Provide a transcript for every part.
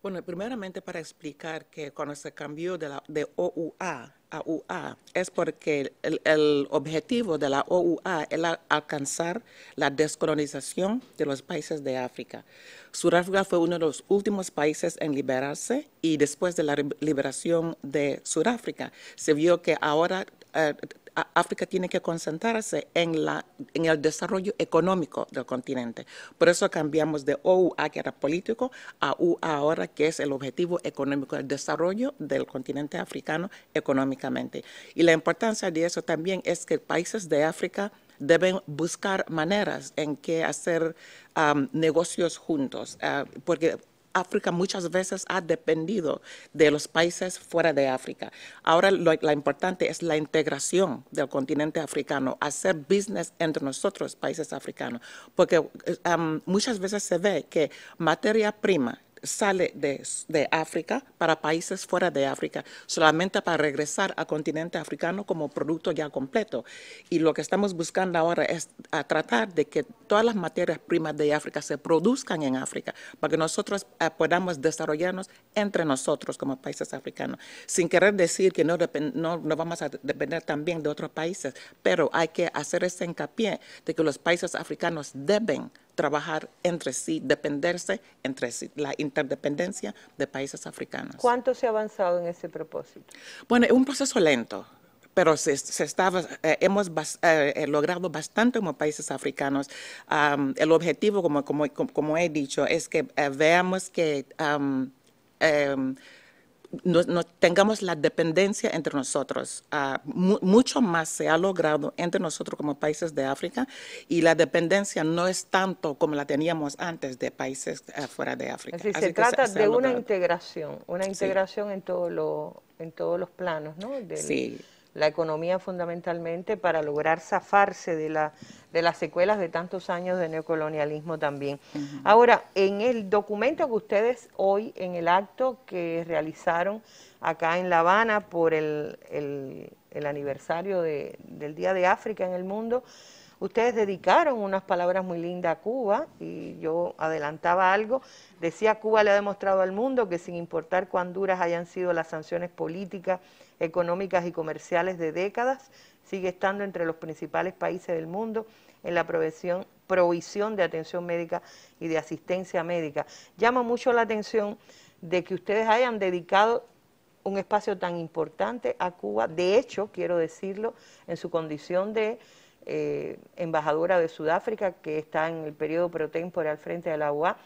Bueno, primeramente para explicar que cuando se cambió de, OUA a UA es porque el, objetivo de la OUA era alcanzar la descolonización de los países de África. Sudáfrica fue uno de los últimos países en liberarse y después de la liberación de Sudáfrica se vio que ahora eh, África tiene que concentrarse en, la, en el desarrollo económico del continente. Por eso cambiamos de OUA, que era político, a UA ahora, que es el objetivo económico, el desarrollo del continente africano económicamente. Y la importancia de eso también es que países de África deben buscar maneras en que hacer negocios juntos, ah, porque África muchas veces ha dependido de los países fuera de África. Ahora lo, importante es la integración del continente africano, hacer business entre nosotros, países africanos, porque eh, muchas veces se ve que materia prima sale de, de, África para países fuera de África, solamente para regresar al continente africano como producto ya completo. Y lo que estamos buscando ahora es tratar de que todas las materias primas de África se produzcan en África, para que nosotros eh, podamos desarrollarnos entre nosotros como países africanos, sin querer decir que no, no, no vamos a depender también de otros países, pero hay que hacer ese hincapié de que los países africanos deben trabajar entre sí, dependerse entre sí, la interdependencia de países africanos. ¿Cuánto se ha avanzado en ese propósito? Bueno, es un proceso lento, pero se, eh, hemos eh, eh, logrado bastante como países africanos. el objetivo, como, como, he dicho, es que veamos que... Em, no, tengamos la dependencia entre nosotros. Ah, mucho más se ha logrado entre nosotros como países de África y la dependencia no es tanto como la teníamos antes de países ah, fuera de África. Así se trata de una integración, una integración en, todo lo, en todos los planos, ¿no? sí la economía fundamentalmente para lograr zafarse de, la, de las secuelas de tantos años de neocolonialismo también. Ahora, en el documento que ustedes hoy, en el acto que realizaron acá en La Habana por el, el, el aniversario de, del Día de África en el mundo, Ustedes dedicaron unas palabras muy lindas a Cuba y yo adelantaba algo. Decía, Cuba le ha demostrado al mundo que sin importar cuán duras hayan sido las sanciones políticas, económicas y comerciales de décadas, sigue estando entre los principales países del mundo en la provisión, de atención médica y de asistencia médica. Llama mucho la atención de que ustedes hayan dedicado un espacio tan importante a Cuba. De hecho, quiero decirlo, en su condición de eh, embajadora de Sudáfrica, que está en el periodo pro al frente de la UA,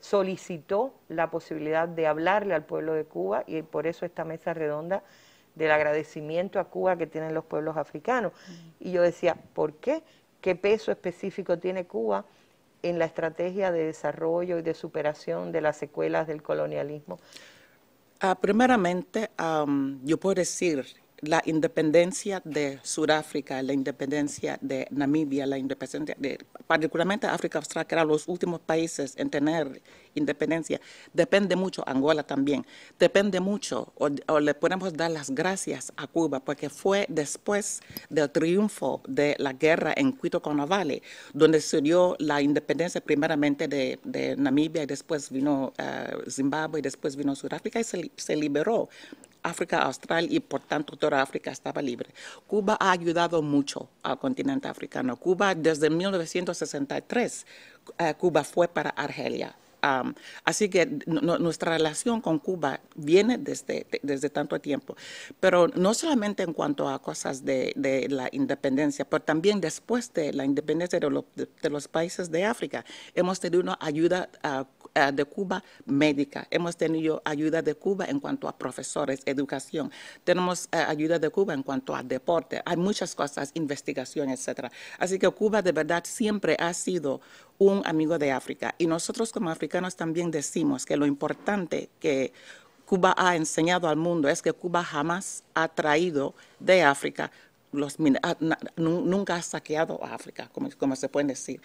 solicitó la posibilidad de hablarle al pueblo de Cuba y por eso esta mesa redonda del agradecimiento a Cuba que tienen los pueblos africanos. Mm. Y yo decía, ¿por qué? ¿Qué peso específico tiene Cuba en la estrategia de desarrollo y de superación de las secuelas del colonialismo? Ah, primeramente, yo puedo decir la independencia de Sudáfrica, la independencia de Namibia, la independencia de particularmente África Austral, que eran los últimos países en tener independencia, depende mucho, Angola también, depende mucho, o, le podemos dar las gracias a Cuba, porque fue después del triunfo de la guerra en Quito Navale, donde se dio la independencia primeramente de, Namibia y después vino eh, Zimbabue y después vino Sudáfrica y se liberó África Austral y por tanto toda África estaba libre. Cuba ha ayudado mucho al continente africano. Cuba desde 1963, eh, Cuba fue para Argelia. así que nuestra relación con Cuba viene desde, desde tanto tiempo, pero no solamente en cuanto a cosas de, la independencia, pero también después de la independencia de, los países de África, hemos tenido una ayuda ah, eh, de Cuba médica. Hemos tenido ayuda de Cuba en cuanto a profesores, educación. Tenemos eh, ayuda de Cuba en cuanto a deporte. Hay muchas cosas, investigación, etcétera. Así que Cuba de verdad siempre ha sido un amigo de África. Y nosotros como africanos también decimos que lo importante que Cuba ha enseñado al mundo es que Cuba jamás ha traído de África Ah, nunca ha saqueado a África, como, como se puede decir,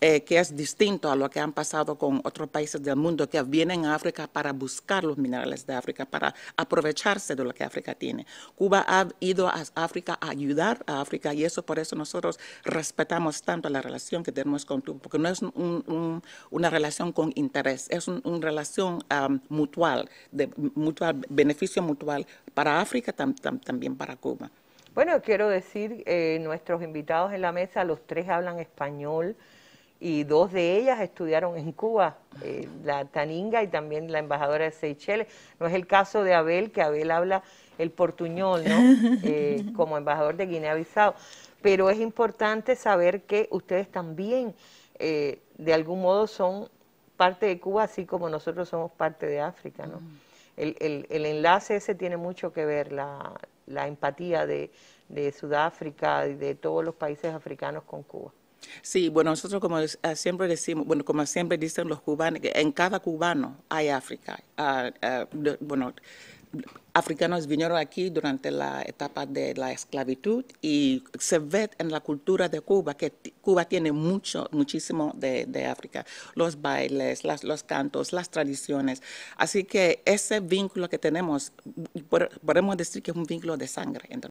eh, que es distinto a lo que han pasado con otros países del mundo que vienen a África para buscar los minerales de África, para aprovecharse de lo que África tiene. Cuba ha ido a África a ayudar a África y eso por eso nosotros respetamos tanto la relación que tenemos con Cuba, porque no es una relación con interés, es una relación mutual, de beneficio mutual para África, también para Cuba. Bueno, quiero decir, eh, nuestros invitados en la mesa, los tres hablan español y dos de ellas estudiaron en Cuba, eh, la Taninga y también la embajadora de Seychelles. No es el caso de Abel, que Abel habla el portuñol, ¿no? Eh, como embajador de Guinea-Bissau. Pero es importante saber que ustedes también, de algún modo, son parte de Cuba, así como nosotros somos parte de África, ¿no? Mm. El, el, el enlace ese tiene mucho que ver, la, la empatía de, de Sudáfrica y de todos los países africanos con Cuba. Sí, bueno, nosotros como ah, siempre decimos, bueno, como siempre dicen los cubanos, que en cada cubano hay África. Ah, ah, bueno, africanos vinieron aquí durante la etapa de la esclavitud y se ve en la cultura de Cuba que Cuba tiene mucho, muchísimo de, África, los bailes, los cantos, las tradiciones. Así que ese vínculo que tenemos, podemos decir que es un vínculo de sangre.